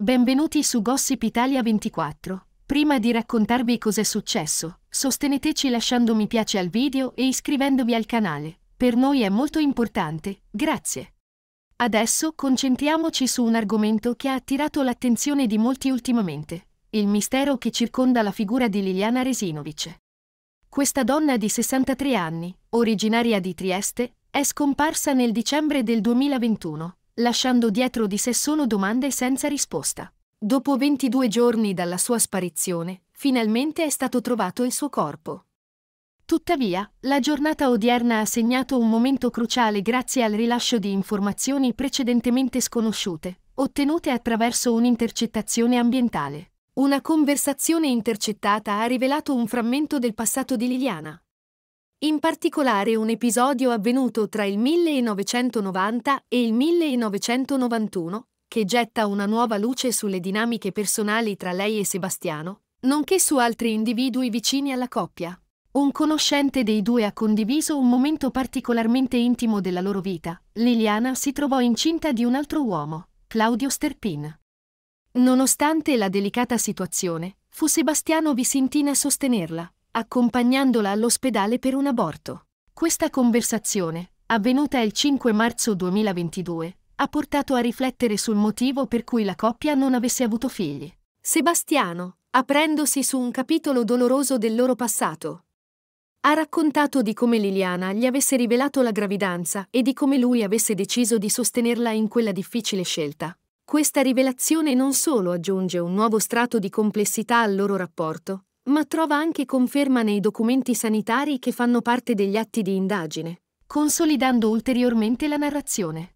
Benvenuti su Gossip Italia 24. Prima di raccontarvi cos'è successo, sosteneteci lasciando mi piace al video e iscrivendovi al canale. Per noi è molto importante, grazie. Adesso concentriamoci su un argomento che ha attirato l'attenzione di molti ultimamente, il mistero che circonda la figura di Liliana Resinovic. Questa donna di 63 anni, originaria di Trieste, è scomparsa nel dicembre del 2021, lasciando dietro di sé solo domande senza risposta. Dopo 22 giorni dalla sua sparizione, finalmente è stato trovato il suo corpo. Tuttavia, la giornata odierna ha segnato un momento cruciale grazie al rilascio di informazioni precedentemente sconosciute, ottenute attraverso un'intercettazione ambientale. Una conversazione intercettata ha rivelato un frammento del passato di Liliana, in particolare un episodio avvenuto tra il 1990 e il 1991, che getta una nuova luce sulle dinamiche personali tra lei e Sebastiano, nonché su altri individui vicini alla coppia. Un conoscente dei due ha condiviso un momento particolarmente intimo della loro vita. Liliana si trovò incinta di un altro uomo, Claudio Sterpin. Nonostante la delicata situazione, fu Sebastiano Visintina a sostenerla, accompagnandola all'ospedale per un aborto. Questa conversazione, avvenuta il 5 marzo 2022, ha portato a riflettere sul motivo per cui la coppia non avesse avuto figli. Sebastiano, aprendosi su un capitolo doloroso del loro passato, ha raccontato di come Liliana gli avesse rivelato la gravidanza e di come lui avesse deciso di sostenerla in quella difficile scelta. Questa rivelazione non solo aggiunge un nuovo strato di complessità al loro rapporto, ma trova anche conferma nei documenti sanitari che fanno parte degli atti di indagine, consolidando ulteriormente la narrazione.